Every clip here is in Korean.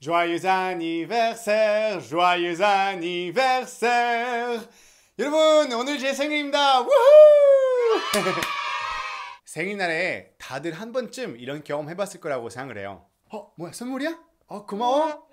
Joyeux anniversaire, joyeux anniversaire. 여러분, 오늘 제 생일입니다. 생일날에 다들 한 번쯤 이런 경험 해봤을 거라고 생각을 해요. 어, 뭐야, 선물이야? 어, 고마워.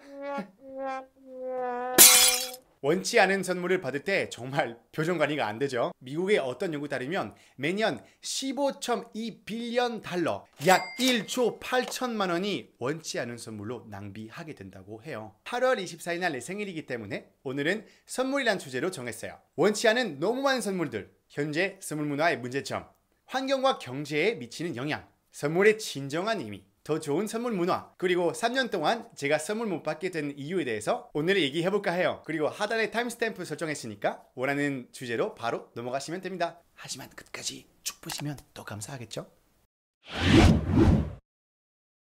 원치 않은 선물을 받을 때 정말 표정 관리가 안 되죠. 미국의 어떤 연구 따르면 매년 15.2 빌리언 달러, 약 1조 8천만 원이 원치 않은 선물로 낭비하게 된다고 해요. 8월 24일 날 내 생일이기 때문에 오늘은 선물이란 주제로 정했어요. 원치 않은 너무 많은 선물들, 현재 선물 문화의 문제점, 환경과 경제에 미치는 영향, 선물의 진정한 의미, 더 좋은 선물 문화 그리고 3년 동안 제가 선물 못 받게 된 이유에 대해서 오늘 얘기해볼까 해요. 그리고 하단에 타임스탬프 설정했으니까 원하는 주제로 바로 넘어가시면 됩니다. 하지만 끝까지 쭉 보시면 더 감사하겠죠?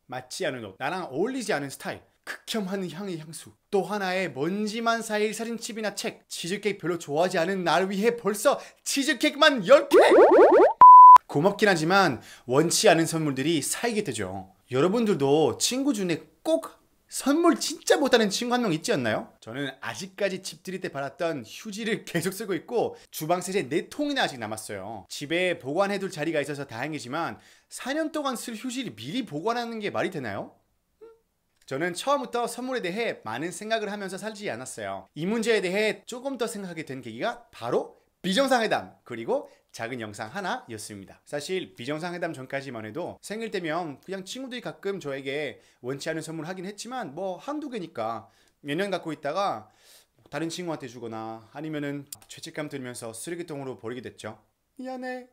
맞지 않은 옷, 나랑 어울리지 않은 스타일, 극혐한는 향의 향수, 또 하나의 먼지만 사일 사진칩이나 책, 치즈케이크 별로 좋아하지 않은 나를 위해 벌써 치즈케이크만 10개! 고맙긴 하지만 원치 않은 선물들이 사이게 되죠. 여러분들도 친구 중에 꼭 선물 진짜 못하는 친구 한 명 있지 않나요? 저는 아직까지 집 들일 때 받았던 휴지를 계속 쓰고 있고 주방 세제 4통이나 아직 남았어요. 집에 보관해둘 자리가 있어서 다행이지만 4년 동안 쓸 휴지를 미리 보관하는 게 말이 되나요? 음? 저는 처음부터 선물에 대해 많은 생각을 하면서 살지 않았어요. 이 문제에 대해 조금 더 생각하게 된 계기가 바로 비정상회담 그리고 작은 영상 하나였습니다. 사실 비정상회담 전까지만 해도 생일 때면 그냥 친구들이 가끔 저에게 원치 않은 선물 하긴 했지만 뭐 한두 개니까 몇 년 갖고 있다가 다른 친구한테 주거나 아니면은 죄책감 들면서 쓰레기통으로 버리게 됐죠. 미안해.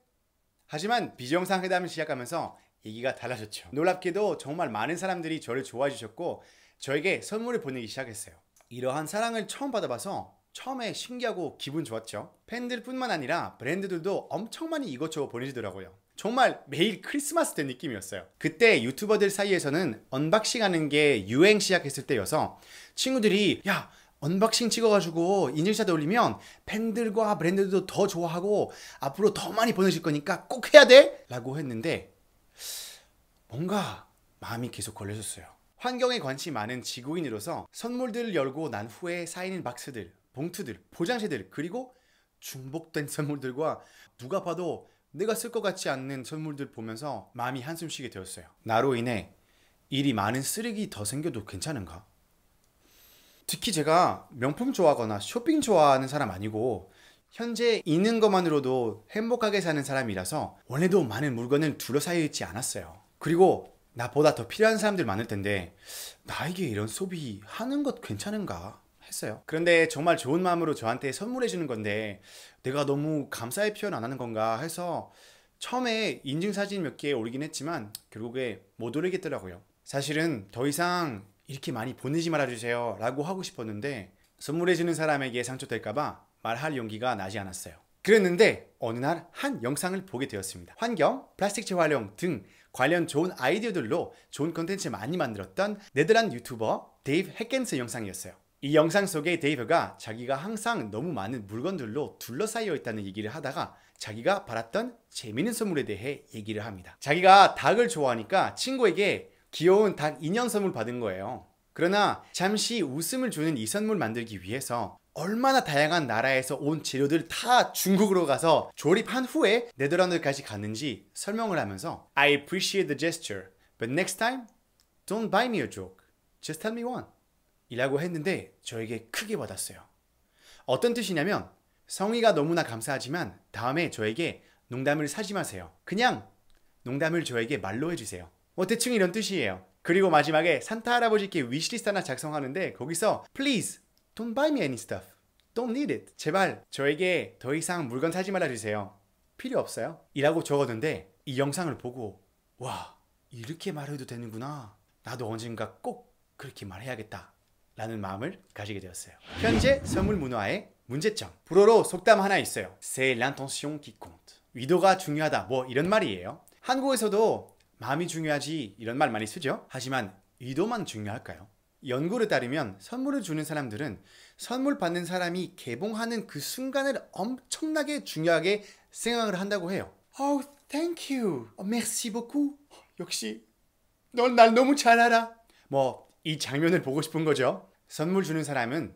하지만 비정상회담을 시작하면서 얘기가 달라졌죠. 놀랍게도 정말 많은 사람들이 저를 좋아해 주셨고 저에게 선물을 보내기 시작했어요. 이러한 사랑을 처음 받아봐서 처음에 신기하고 기분 좋았죠. 팬들뿐만 아니라 브랜드들도 엄청 많이 이것저것 보내주더라고요. 정말 매일 크리스마스 된 느낌이었어요. 그때 유튜버들 사이에서는 언박싱 하는 게 유행 시작했을 때여서 친구들이 야 언박싱 찍어가지고 인증샷 올리면 팬들과 브랜드들도 더 좋아하고 앞으로 더 많이 보내실 거니까 꼭 해야 돼! 라고 했는데 뭔가 마음이 계속 걸려졌어요. 환경에 관심 많은 지구인으로서 선물들을 열고 난 후에 쌓이는 박스들 봉투들, 포장세들 그리고 중복된 선물들과 누가 봐도 내가 쓸 것 같지 않는 선물들 보면서 마음이 한숨 쉬게 되었어요. 나로 인해 일이 많은 쓰레기 더 생겨도 괜찮은가? 특히 제가 명품 좋아하거나 쇼핑 좋아하는 사람 아니고 현재 있는 것만으로도 행복하게 사는 사람이라서 원래도 많은 물건을 둘러싸여 있지 않았어요. 그리고 나보다 더 필요한 사람들 많을 텐데 나에게 이런 소비하는 것 괜찮은가? 했어요. 그런데 정말 좋은 마음으로 저한테 선물해 주는 건데 내가 너무 감사의 표현 안 하는 건가 해서 처음에 인증사진 몇 개 올리긴 했지만 결국에 못 올리겠더라고요. 사실은 더 이상 이렇게 많이 보내지 말아주세요 라고 하고 싶었는데 선물해주는 사람에게 상처될까봐 말할 용기가 나지 않았어요. 그랬는데 어느 날 한 영상을 보게 되었습니다. 환경, 플라스틱 재활용 등 관련 좋은 아이디어들로 좋은 컨텐츠 많이 만들었던 네덜란드 유튜버 데이브 헥겐스 영상이었어요. 이 영상 속에 데이브가 자기가 항상 너무 많은 물건들로 둘러싸여 있다는 얘기를 하다가 자기가 받았던 재미있는 선물에 대해 얘기를 합니다. 자기가 닭을 좋아하니까 친구에게 귀여운 닭 인형 선물 받은 거예요. 그러나 잠시 웃음을 주는 이 선물 만들기 위해서 얼마나 다양한 나라에서 온 재료들 다 중국으로 가서 조립한 후에 네덜란드까지 갔는지 설명을 하면서 I appreciate the gesture, but next time don't buy me a joke. Just tell me one. 이라고 했는데 저에게 크게 받았어요. 어떤 뜻이냐면 성의가 너무나 감사하지만 다음에 저에게 농담을 사지 마세요. 그냥 농담을 저에게 말로 해주세요. 뭐 대충 이런 뜻이에요. 그리고 마지막에 산타 할아버지께 위시리스트 하나 작성하는데 거기서 Please don't buy me any stuff. Don't need it. 제발 저에게 더 이상 물건 사지 말아주세요. 필요 없어요. 이라고 적었는데 이 영상을 보고 와 이렇게 말해도 되는구나. 나도 언젠가 꼭 그렇게 말해야겠다. 라는 마음을 가지게 되었어요. 현재 선물 문화의 문제점. 불어로 속담 하나 있어요. C'est l'intention qui compte. 위도가 중요하다. 뭐 이런 말이에요. 한국에서도 마음이 중요하지 이런 말 많이 쓰죠. 하지만 의도만 중요할까요? 연구를 따르면 선물을 주는 사람들은 선물 받는 사람이 개봉하는 그 순간을 엄청나게 중요하게 생각을 한다고 해요. Oh, thank you. Oh, merci beaucoup. 역시 넌 날 너무 잘 알아. 뭐이 장면을 보고 싶은 거죠. 선물 주는 사람은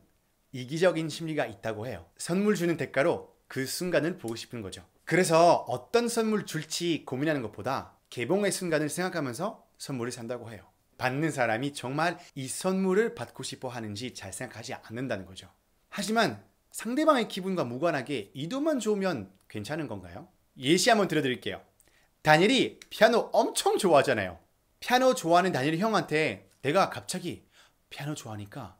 이기적인 심리가 있다고 해요. 선물 주는 대가로 그 순간을 보고 싶은 거죠. 그래서 어떤 선물 줄지 고민하는 것보다 개봉의 순간을 생각하면서 선물을 산다고 해요. 받는 사람이 정말 이 선물을 받고 싶어 하는지 잘 생각하지 않는다는 거죠. 하지만 상대방의 기분과 무관하게 이도만 좋으면 괜찮은 건가요? 예시 한번 들어드릴게요. 다니엘이 피아노 엄청 좋아하잖아요. 피아노 좋아하는 다니엘 형한테 내가 갑자기 피아노 좋아하니까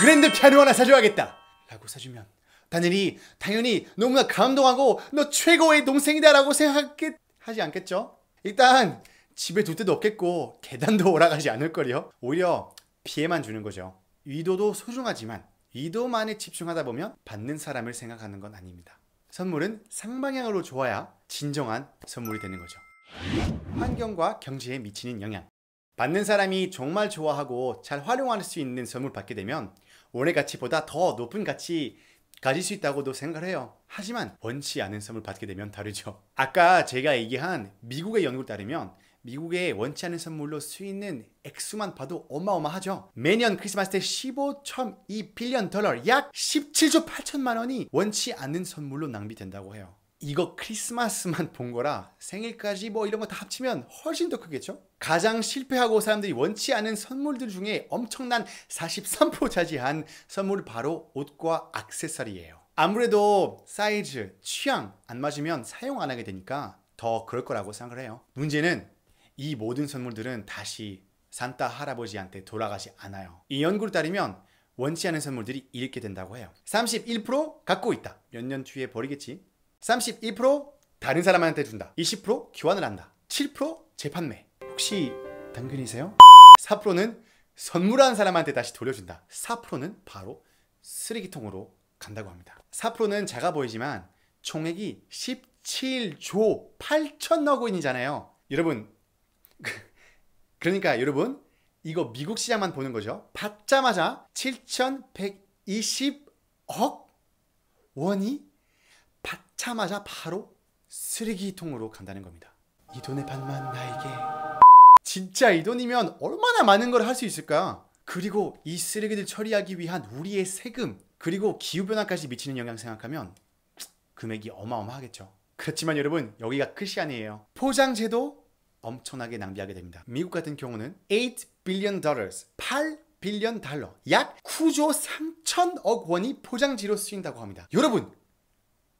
그랜드 피아노 하나 사줘야겠다 라고 사주면 다니엘이 당연히 너무나 감동하고 너 최고의 동생이다 라고 생각하지 않겠죠? 일단 집에 둘 데도 없겠고 계단도 올라가지 않을걸요 오히려 피해만 주는 거죠 위도도 소중하지만 위도만에 집중하다 보면 받는 사람을 생각하는 건 아닙니다 선물은 상방향으로 좋아야 진정한 선물이 되는 거죠 환경과 경제에 미치는 영향 받는 사람이 정말 좋아하고 잘 활용할 수 있는 선물 받게 되면 원의 가치보다 더 높은 가치 가질 수 있다고도 생각을 해요. 하지만 원치 않은 선물 받게 되면 다르죠. 아까 제가 얘기한 미국의 연구를 따르면 미국의 원치 않은 선물로 수있는 액수만 봐도 어마어마하죠. 매년 크리스마스 때 15.2 빌리언 달러, 약 17조 8천만 원이 원치 않은 선물로 낭비된다고 해요. 이거 크리스마스만 본 거라 생일까지 뭐 이런 거 다 합치면 훨씬 더 크겠죠? 가장 실패하고 사람들이 원치 않은 선물들 중에 엄청난 43% 차지한 선물 바로 옷과 악세사리예요. 아무래도 사이즈, 취향 안 맞으면 사용 안 하게 되니까 더 그럴 거라고 생각을 해요. 문제는 이 모든 선물들은 다시 산타 할아버지한테 돌아가지 않아요. 이 연구를 따르면 원치 않은 선물들이 잃게 된다고 해요. 31% 갖고 있다. 몇 년 뒤에 버리겠지. 32% 다른 사람한테 준다. 20% 교환을 한다. 7% 재판매. 혹시 당근이세요? 4%는 선물한 사람한테 다시 돌려준다. 4%는 바로 쓰레기통으로 간다고 합니다. 4%는 작아 보이지만 총액이 17조 8천억 원이잖아요. 여러분 그러니까 여러분 이거 미국 시장만 보는 거죠. 받자마자 7,120억 원이 받자마자 바로 쓰레기통으로 간다는 겁니다. 이 돈의 반만 나에게 진짜 이 돈이면 얼마나 많은 걸 할 수 있을까? 그리고 이 쓰레기들 처리하기 위한 우리의 세금 그리고 기후변화까지 미치는 영향 생각하면 금액이 어마어마하겠죠. 그렇지만 여러분 여기가 끝이 아니에요. 포장재도 엄청나게 낭비하게 됩니다. 미국 같은 경우는 8 billion dollars, 8 빌리언 달러, 약 9조 3천억 원이 포장지로 쓰인다고 합니다. 여러분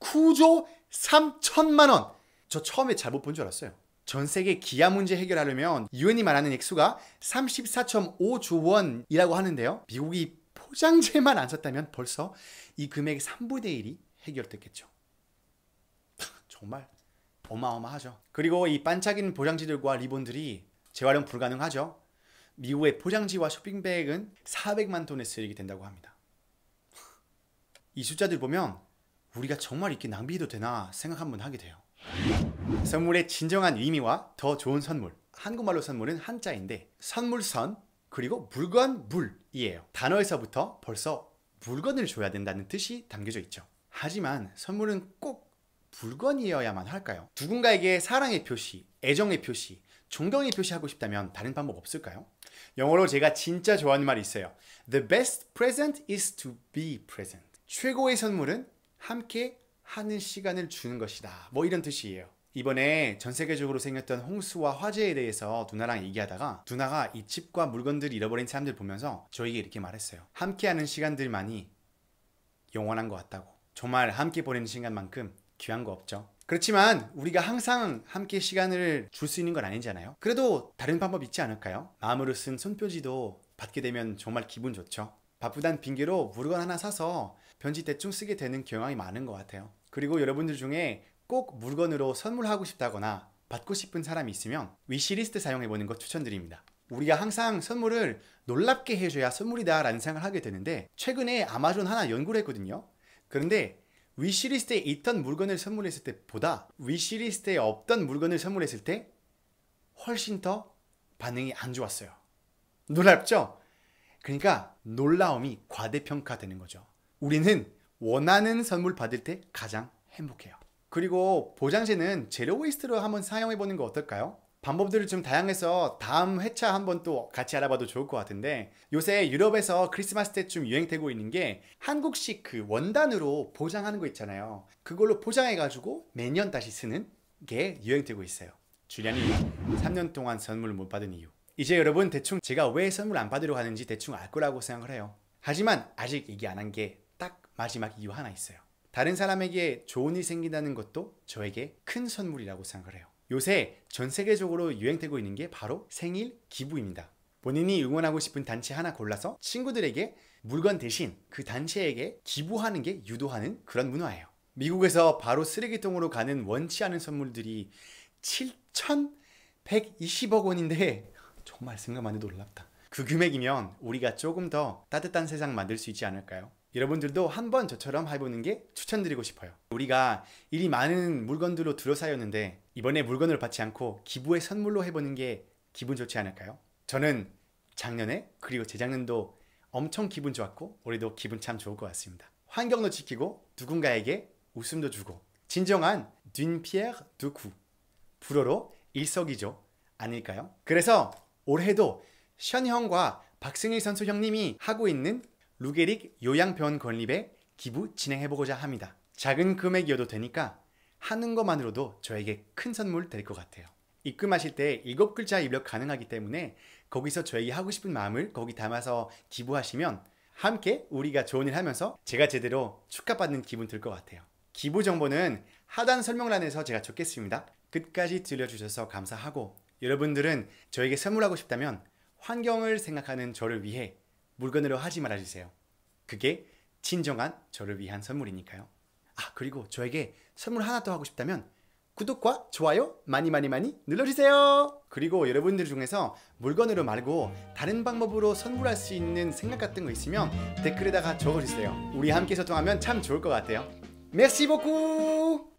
9조 3천만 원. 저 처음에 잘못 본 줄 알았어요. 전 세계 기아 문제 해결하려면 유엔이 말하는 액수가 34.5조 원이라고 하는데요. 미국이 포장재만 안 썼다면 벌써 이 금액의 3분의 1이 해결됐겠죠. 정말 어마어마하죠. 그리고 이 반짝이는 보장지들과 리본들이 재활용 불가능하죠. 미국의 포장지와 쇼핑백은 400만 톤에 쓰이게 된다고 합니다. 이 숫자들 보면 우리가 정말 이렇게 낭비해도 되나 생각 한번 하게 돼요. 선물의 진정한 의미와 더 좋은 선물. 한국말로 선물은 한자인데 선물선 그리고 물건 물이에요. 단어에서부터 벌써 물건을 줘야 된다는 뜻이 담겨져 있죠. 하지만 선물은 꼭 물건이어야만 할까요? 누군가에게 사랑의 표시, 애정의 표시, 존경의 표시하고 싶다면 다른 방법 없을까요? 영어로 제가 진짜 좋아하는 말이 있어요. The best present is to be present. 최고의 선물은 함께 하는 시간을 주는 것이다. 뭐 이런 뜻이에요. 이번에 전 세계적으로 생겼던 홍수와 화재에 대해서 누나랑 얘기하다가 누나가 이 집과 물건들을 잃어버린 사람들 보면서 저에게 이렇게 말했어요. 함께하는 시간들만이 영원한 것 같다고. 정말 함께 보내는 시간만큼 귀한 거 없죠. 그렇지만 우리가 항상 함께 시간을 줄 수 있는 건 아니잖아요. 그래도 다른 방법 있지 않을까요? 마음으로 쓴 손표지도 받게 되면 정말 기분 좋죠. 바쁘단 핑계로 물건 하나 사서 변지 대충 쓰게 되는 경향이 많은 것 같아요. 그리고 여러분들 중에 꼭 물건으로 선물하고 싶다거나 받고 싶은 사람이 있으면 위시리스트 사용해보는 것 추천드립니다. 우리가 항상 선물을 놀랍게 해줘야 선물이다 라는 생각을 하게 되는데 최근에 아마존 하나 연구를 했거든요. 그런데 위시리스트에 있던 물건을 선물했을 때보다 위시리스트에 없던 물건을 선물했을 때 훨씬 더 반응이 안 좋았어요. 놀랍죠? 그러니까 놀라움이 과대평가되는 거죠. 우리는 원하는 선물 받을 때 가장 행복해요. 그리고 보장제는 재료 웨이스트로 한번 사용해 보는 거 어떨까요? 방법들을 좀 다양해서 다음 회차 한번 또 같이 알아봐도 좋을 것 같은데 요새 유럽에서 크리스마스 때쯤 유행되고 있는 게 한국식 그 원단으로 보장하는거 있잖아요. 그걸로 포장해가지고 매년 다시 쓰는 게 유행되고 있어요. 주리이 3년 동안 선물을 못 받은 이유. 이제 여러분 대충 제가 왜 선물 안받으려고하는지 대충 알 거라고 생각을 해요. 하지만 아직 얘기 안한게 마지막 이유 하나 있어요. 다른 사람에게 좋은 일 생긴다는 것도 저에게 큰 선물이라고 생각을 해요. 요새 전 세계적으로 유행되고 있는 게 바로 생일 기부입니다. 본인이 응원하고 싶은 단체 하나 골라서 친구들에게 물건 대신 그 단체에게 기부하는 게 유도하는 그런 문화예요. 미국에서 바로 쓰레기통으로 가는 원치 않은 선물들이 7,120억 원인데 정말 생각만 해도 놀랍다. 그 금액이면 우리가 조금 더 따뜻한 세상 만들 수 있지 않을까요? 여러분들도 한번 저처럼 해보는 게 추천드리고 싶어요. 우리가 일이 많은 물건들로 둘러싸였는데 이번에 물건을 받지 않고 기부의 선물로 해보는 게 기분 좋지 않을까요? 저는 작년에 그리고 재작년도 엄청 기분 좋았고 올해도 기분 참 좋을 것 같습니다. 환경도 지키고 누군가에게 웃음도 주고 진정한 d 피 n e p i 불어로 일석이조 아닐까요? 그래서 올해도 션 형과 박승일 선수 형님이 하고 있는 루게릭 요양병원 건립에 기부 진행해보고자 합니다. 작은 금액이어도 되니까 하는 것만으로도 저에게 큰 선물 될 것 같아요. 입금하실 때 7글자 입력 가능하기 때문에 거기서 저에게 하고 싶은 마음을 거기 담아서 기부하시면 함께 우리가 좋은 일 하면서 제가 제대로 축하받는 기분 들 것 같아요. 기부 정보는 하단 설명란에서 제가 적겠습니다. 끝까지 들려주셔서 감사하고 여러분들은 저에게 선물하고 싶다면 환경을 생각하는 저를 위해 물건으로 하지 말아주세요. 그게 진정한 저를 위한 선물이니까요. 아, 그리고 저에게 선물 하나 더 하고 싶다면 구독과 좋아요 많이 많이 많이 눌러주세요. 그리고 여러분들 중에서 물건으로 말고 다른 방법으로 선물할 수 있는 생각 같은 거 있으면 댓글에다가 적어주세요. 우리 함께 소통하면 참 좋을 것 같아요. 메시 보쿠!